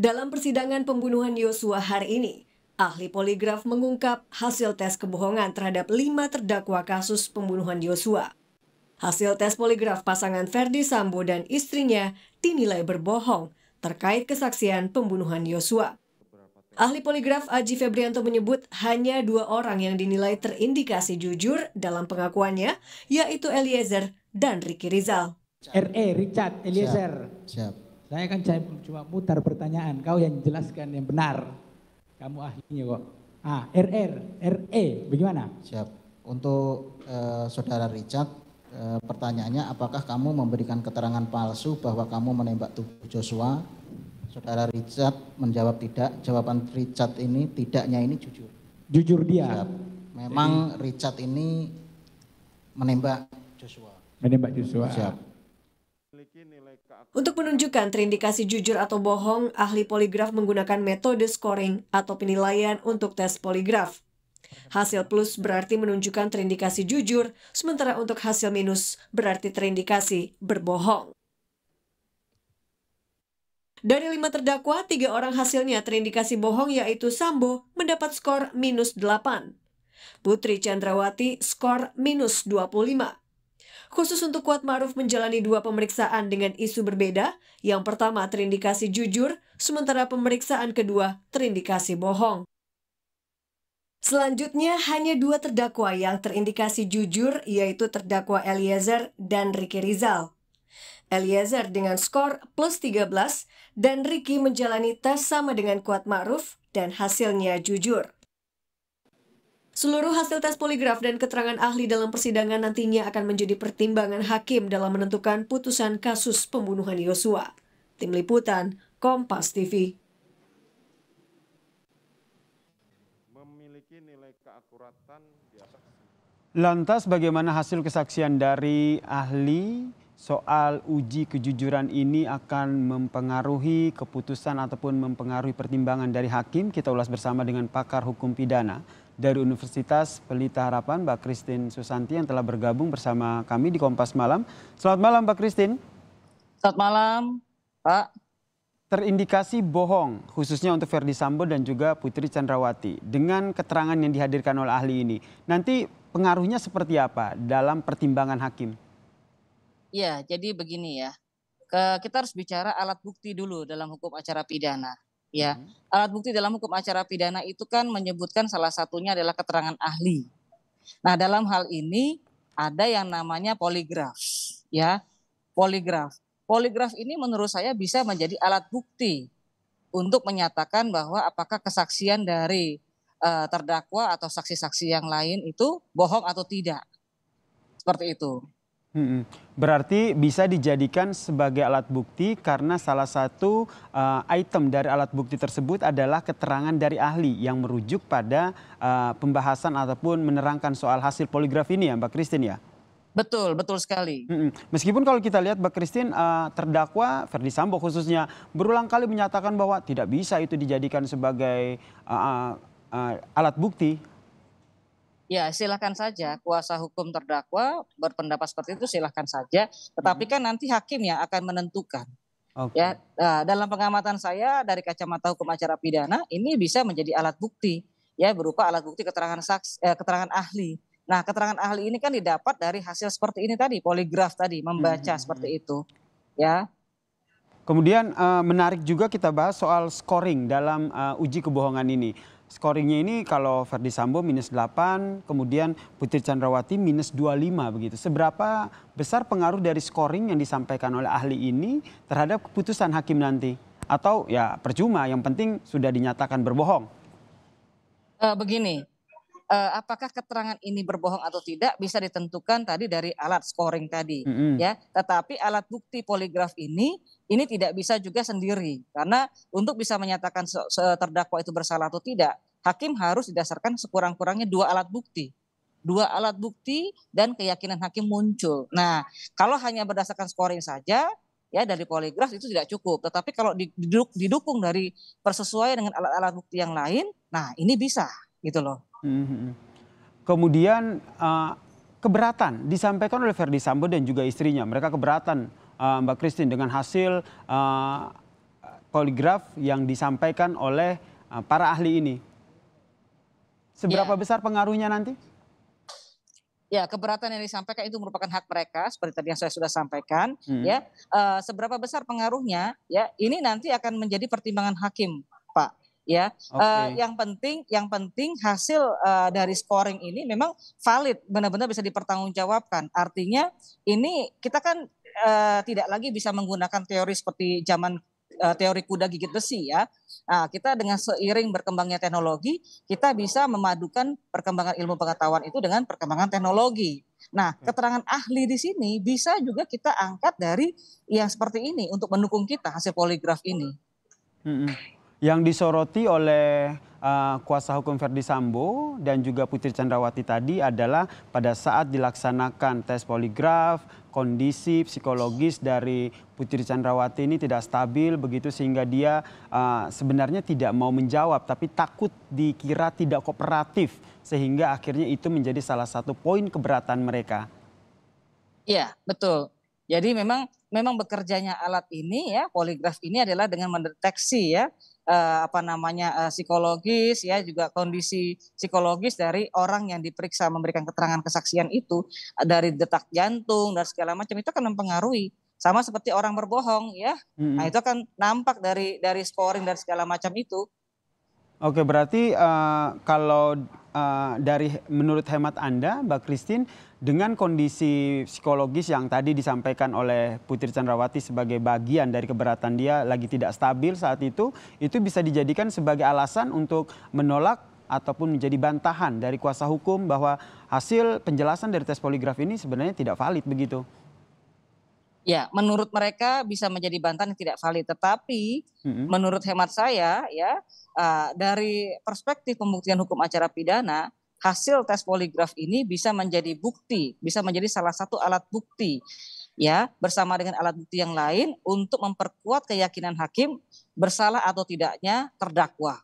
Dalam persidangan pembunuhan Yosua hari ini, ahli poligraf mengungkap hasil tes kebohongan terhadap lima terdakwa kasus pembunuhan Yosua. Hasil tes poligraf pasangan Ferdi Sambo dan istrinya dinilai berbohong terkait kesaksian pembunuhan Yosua. Ahli poligraf Aji Febrianto menyebut hanya dua orang yang dinilai terindikasi jujur dalam pengakuannya, yaitu Eliezer dan Ricky Rizal. RE Richard Eliezer. Siap. Siap. Saya kan cuma mutar pertanyaan, kau yang jelaskan yang benar. Kamu ahlinya kok. Ah, RR, RE, bagaimana? Siap. Untuk uh, saudara Richard, uh, pertanyaannya apakah kamu memberikan keterangan palsu bahwa kamu menembak tubuh Joshua? Saudara Richard menjawab tidak. Jawaban Richard ini tidaknya ini jujur. Jujur dia. Siap. Memang Jadi, Richard ini menembak Joshua. Menembak Joshua. Siap. Untuk menunjukkan terindikasi jujur atau bohong, ahli poligraf menggunakan metode scoring atau penilaian untuk tes poligraf. Hasil plus berarti menunjukkan terindikasi jujur, sementara untuk hasil minus berarti terindikasi berbohong. Dari lima terdakwa, tiga orang hasilnya terindikasi bohong yaitu Sambo mendapat skor minus 8. Putri Chandrawati skor minus 25 khusus untuk Kuat Maruf menjalani dua pemeriksaan dengan isu berbeda. Yang pertama terindikasi jujur, sementara pemeriksaan kedua terindikasi bohong. Selanjutnya, hanya dua terdakwa yang terindikasi jujur, yaitu terdakwa Eliezer dan Ricky Rizal. Eliezer dengan skor plus 13 dan Ricky menjalani tes sama dengan Kuat Ma'ruf dan hasilnya jujur. Seluruh hasil tes poligraf dan keterangan ahli dalam persidangan nantinya akan menjadi pertimbangan hakim dalam menentukan putusan kasus pembunuhan Yosua. Tim Liputan, Kompas TV. Memiliki nilai keakuratan di atas. Lantas bagaimana hasil kesaksian dari ahli soal uji kejujuran ini akan mempengaruhi keputusan ataupun mempengaruhi pertimbangan dari hakim? Kita ulas bersama dengan pakar hukum pidana dari Universitas Pelita Harapan, Mbak Kristin Susanti yang telah bergabung bersama kami di Kompas Malam. Selamat malam, Mbak Kristin. Selamat malam, Pak. Terindikasi bohong, khususnya untuk Verdi Sambo dan juga Putri Chandrawati, dengan keterangan yang dihadirkan oleh ahli ini. Nanti pengaruhnya seperti apa dalam pertimbangan hakim? Ya, jadi begini ya. Kita harus bicara alat bukti dulu dalam hukum acara pidana. Ya, hmm. alat bukti dalam hukum acara pidana itu kan menyebutkan salah satunya adalah keterangan ahli. Nah, dalam hal ini ada yang namanya poligraf, ya. Poligraf. Poligraf ini menurut saya bisa menjadi alat bukti untuk menyatakan bahwa apakah kesaksian dari uh, terdakwa atau saksi-saksi yang lain itu bohong atau tidak. Seperti itu. Hmm, berarti bisa dijadikan sebagai alat bukti karena salah satu uh, item dari alat bukti tersebut adalah keterangan dari ahli yang merujuk pada uh, pembahasan ataupun menerangkan soal hasil poligraf ini ya Mbak Kristin ya? Betul, betul sekali. Hmm, meskipun kalau kita lihat Mbak Kristin uh, eh, terdakwa Ferdi Sambo khususnya berulang kali menyatakan bahwa tidak bisa itu dijadikan sebagai uh, uh, alat bukti Ya, silahkan saja hmm. kuasa hukum terdakwa berpendapat seperti itu silahkan saja. Tetapi hmm. kan nanti hakim yang akan menentukan. Okay. Ya, nah, dalam pengamatan saya dari kacamata hukum acara pidana ini bisa menjadi alat bukti ya berupa alat bukti keterangan saksi, eh, keterangan ahli. Nah, keterangan ahli ini kan didapat dari hasil seperti ini tadi, poligraf tadi, membaca hmm. seperti itu. Ya. Kemudian eh, menarik juga kita bahas soal scoring dalam eh, uji kebohongan ini scoringnya ini kalau Verdi Sambo minus 8, kemudian Putri Chandrawati minus 25 begitu. Seberapa besar pengaruh dari scoring yang disampaikan oleh ahli ini terhadap keputusan hakim nanti? Atau ya percuma, yang penting sudah dinyatakan berbohong. Uh, begini, uh, apakah keterangan ini berbohong atau tidak bisa ditentukan tadi dari alat scoring tadi mm -hmm. ya tetapi alat bukti poligraf ini ini tidak bisa juga sendiri karena untuk bisa menyatakan terdakwa itu bersalah atau tidak hakim harus didasarkan sekurang-kurangnya dua alat bukti dua alat bukti dan keyakinan hakim muncul. Nah, kalau hanya berdasarkan scoring saja ya dari poligraf itu tidak cukup. Tetapi kalau didukung dari persesuaian dengan alat-alat bukti yang lain, nah ini bisa gitu loh. Hmm, hmm, hmm. Kemudian eh, keberatan disampaikan oleh Verdi Sambo dan juga istrinya. Mereka keberatan eh, Mbak Christine dengan hasil eh, poligraf yang disampaikan oleh para ahli ini. Seberapa ya. besar pengaruhnya nanti? Ya, keberatan yang disampaikan itu merupakan hak mereka seperti tadi yang saya sudah sampaikan, hmm. ya. Uh, seberapa besar pengaruhnya? Ya, ini nanti akan menjadi pertimbangan hakim ya. Okay. Uh, eh, yang penting yang penting hasil uh, dari scoring ini memang valid, benar-benar bisa dipertanggungjawabkan. Artinya ini kita kan uh, tidak lagi bisa menggunakan teori seperti zaman teori kuda gigit besi ya. Nah, kita dengan seiring berkembangnya teknologi, kita bisa memadukan perkembangan ilmu pengetahuan itu dengan perkembangan teknologi. Nah, keterangan ahli di sini bisa juga kita angkat dari yang seperti ini untuk mendukung kita hasil poligraf ini yang disoroti oleh uh, kuasa hukum Verdi Sambo dan juga Putri Candrawati tadi adalah pada saat dilaksanakan tes poligraf, kondisi psikologis dari Putri Candrawati ini tidak stabil begitu sehingga dia uh, sebenarnya tidak mau menjawab tapi takut dikira tidak kooperatif sehingga akhirnya itu menjadi salah satu poin keberatan mereka. Iya, betul. Jadi memang memang bekerjanya alat ini ya poligraf ini adalah dengan mendeteksi ya eh, apa namanya eh, psikologis ya juga kondisi psikologis dari orang yang diperiksa memberikan keterangan kesaksian itu eh, dari detak jantung dan segala macam itu akan mempengaruhi sama seperti orang berbohong ya. Mm -hmm. Nah, itu akan nampak dari dari scoring dan segala macam itu. Oke, berarti uh, kalau uh, dari menurut hemat Anda, Mbak Christine, dengan kondisi psikologis yang tadi disampaikan oleh Putri Chandrawati sebagai bagian dari keberatan dia lagi tidak stabil saat itu, itu bisa dijadikan sebagai alasan untuk menolak ataupun menjadi bantahan dari kuasa hukum bahwa hasil penjelasan dari tes poligraf ini sebenarnya tidak valid begitu. Ya, menurut mereka bisa menjadi bantahan yang tidak valid. Tetapi mm-hmm. menurut hemat saya, ya uh, dari perspektif pembuktian hukum acara pidana, hasil tes poligraf ini bisa menjadi bukti, bisa menjadi salah satu alat bukti, ya bersama dengan alat bukti yang lain untuk memperkuat keyakinan hakim bersalah atau tidaknya terdakwa.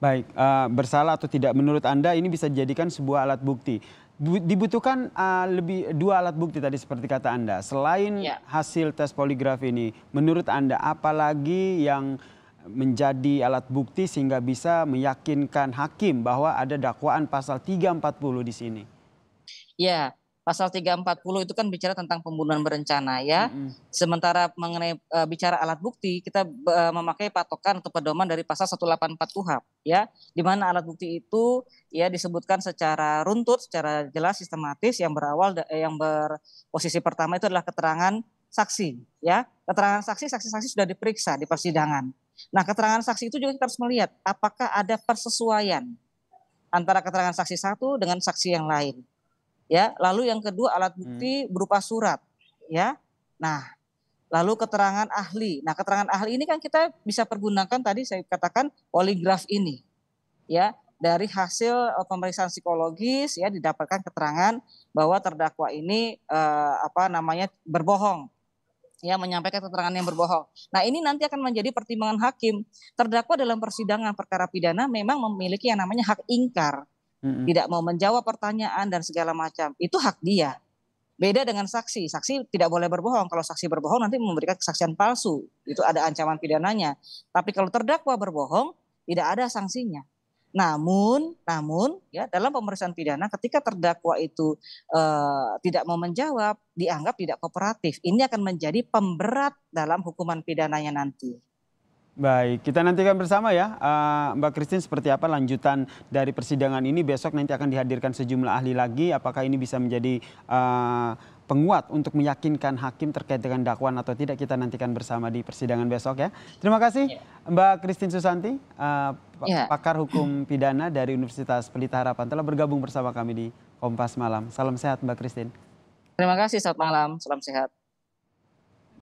Baik, uh, bersalah atau tidak menurut Anda ini bisa dijadikan sebuah alat bukti dibutuhkan uh, lebih dua alat bukti tadi seperti kata Anda. Selain ya. hasil tes poligraf ini, menurut Anda apa lagi yang menjadi alat bukti sehingga bisa meyakinkan hakim bahwa ada dakwaan pasal 340 di sini? Ya, Pasal 340 itu kan bicara tentang pembunuhan berencana ya. Mm -hmm. Sementara mengenai uh, bicara alat bukti kita uh, memakai patokan atau pedoman dari pasal 184 KUHAP ya, di mana alat bukti itu ya disebutkan secara runtut, secara jelas sistematis yang berawal eh, yang berposisi pertama itu adalah keterangan saksi ya. Keterangan saksi saksi-saksi sudah diperiksa di persidangan. Nah, keterangan saksi itu juga kita harus melihat apakah ada persesuaian antara keterangan saksi satu dengan saksi yang lain ya lalu yang kedua alat hmm. bukti berupa surat ya nah lalu keterangan ahli nah keterangan ahli ini kan kita bisa pergunakan tadi saya katakan poligraf ini ya dari hasil eh, pemeriksaan psikologis ya didapatkan keterangan bahwa terdakwa ini eh, apa namanya berbohong ya menyampaikan keterangan yang berbohong. Nah, ini nanti akan menjadi pertimbangan hakim. Terdakwa dalam persidangan perkara pidana memang memiliki yang namanya hak ingkar hmm. tidak mau menjawab pertanyaan dan segala macam. Itu hak dia. Beda dengan saksi. Saksi tidak boleh berbohong. Kalau saksi berbohong nanti memberikan kesaksian palsu. Itu ada ancaman pidananya. Tapi kalau terdakwa berbohong tidak ada sanksinya. Namun, namun ya dalam pemeriksaan pidana ketika terdakwa itu e, tidak mau menjawab dianggap tidak kooperatif. Ini akan menjadi pemberat dalam hukuman pidananya nanti. Baik, kita nantikan bersama ya eh, Mbak Christine seperti apa lanjutan dari persidangan ini besok nanti akan dihadirkan sejumlah ahli lagi apakah ini bisa menjadi eh, penguat untuk meyakinkan hakim terkait dengan dakwaan atau tidak kita nantikan bersama di persidangan besok ya. Terima kasih ya. Mbak Christine Susanti eh, ya. pakar hukum pidana dari Universitas Pelita Harapan telah bergabung bersama kami di Kompas Malam. Salam sehat Mbak Christine. Terima kasih, selamat malam, salam sehat.